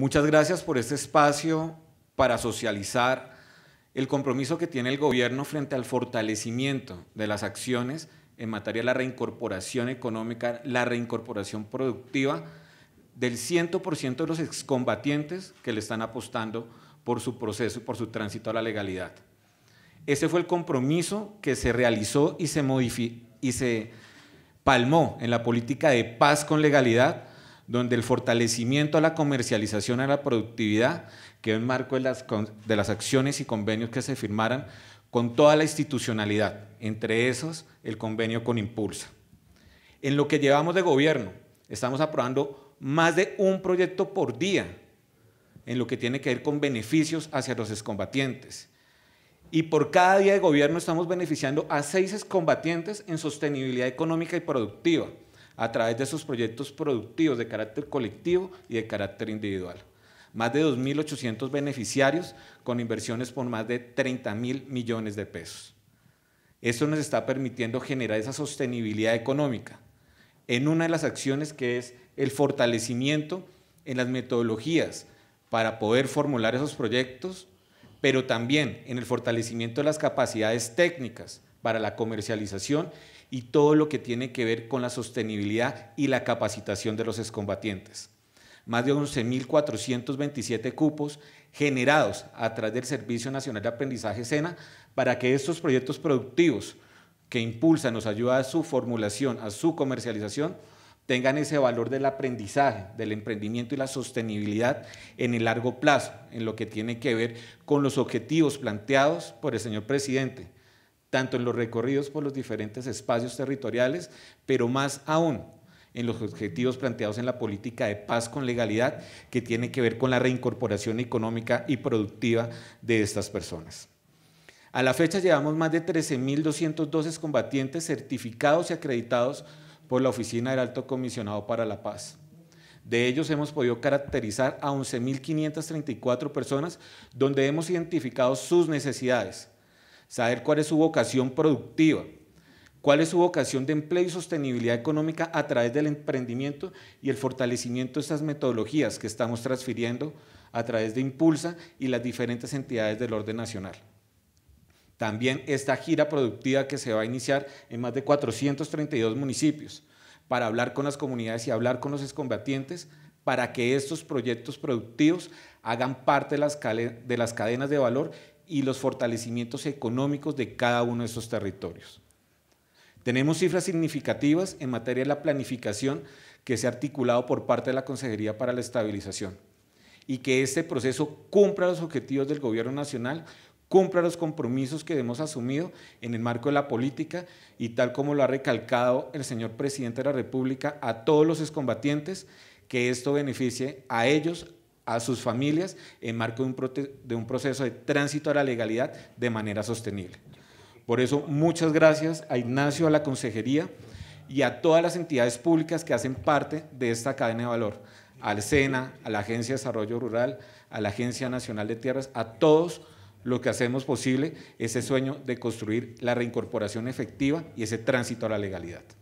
Muchas gracias por este espacio para socializar el compromiso que tiene el gobierno frente al fortalecimiento de las acciones en materia de la reincorporación económica, la reincorporación productiva del 100% de los excombatientes que le están apostando por su proceso y por su tránsito a la legalidad. Ese fue el compromiso que se realizó y se, y se palmó en la política de paz con legalidad donde el fortalecimiento a la comercialización, a la productividad, quedó en marco de las, de las acciones y convenios que se firmaran con toda la institucionalidad, entre esos el convenio con Impulsa. En lo que llevamos de gobierno, estamos aprobando más de un proyecto por día en lo que tiene que ver con beneficios hacia los excombatientes. Y por cada día de gobierno estamos beneficiando a seis excombatientes en sostenibilidad económica y productiva a través de esos proyectos productivos de carácter colectivo y de carácter individual. Más de 2.800 beneficiarios con inversiones por más de 30.000 mil millones de pesos. Esto nos está permitiendo generar esa sostenibilidad económica en una de las acciones que es el fortalecimiento en las metodologías para poder formular esos proyectos, pero también en el fortalecimiento de las capacidades técnicas para la comercialización y todo lo que tiene que ver con la sostenibilidad y la capacitación de los excombatientes. Más de 11.427 cupos generados a través del Servicio Nacional de Aprendizaje SENA para que estos proyectos productivos que impulsan, nos ayuda a su formulación, a su comercialización, tengan ese valor del aprendizaje, del emprendimiento y la sostenibilidad en el largo plazo, en lo que tiene que ver con los objetivos planteados por el señor presidente tanto en los recorridos por los diferentes espacios territoriales, pero más aún en los objetivos planteados en la política de paz con legalidad que tiene que ver con la reincorporación económica y productiva de estas personas. A la fecha llevamos más de 13.212 combatientes certificados y acreditados por la Oficina del Alto Comisionado para la Paz. De ellos hemos podido caracterizar a 11.534 personas donde hemos identificado sus necesidades, saber cuál es su vocación productiva, cuál es su vocación de empleo y sostenibilidad económica a través del emprendimiento y el fortalecimiento de estas metodologías que estamos transfiriendo a través de Impulsa y las diferentes entidades del orden nacional. También esta gira productiva que se va a iniciar en más de 432 municipios para hablar con las comunidades y hablar con los excombatientes para que estos proyectos productivos hagan parte de las, de las cadenas de valor y los fortalecimientos económicos de cada uno de esos territorios. Tenemos cifras significativas en materia de la planificación que se ha articulado por parte de la Consejería para la Estabilización y que este proceso cumpla los objetivos del Gobierno Nacional, cumpla los compromisos que hemos asumido en el marco de la política y tal como lo ha recalcado el señor presidente de la República a todos los excombatientes, que esto beneficie a ellos, a sus familias en marco de un, proceso de tránsito a la legalidad de manera sostenible. Por eso, muchas gracias a Ignacio, a la Consejería y a todas las entidades públicas que hacen parte de esta cadena de valor, al SENA, a la Agencia de Desarrollo Rural, a la Agencia Nacional de Tierras, a todos lo que hacemos posible ese sueño de construir la reincorporación efectiva y ese tránsito a la legalidad.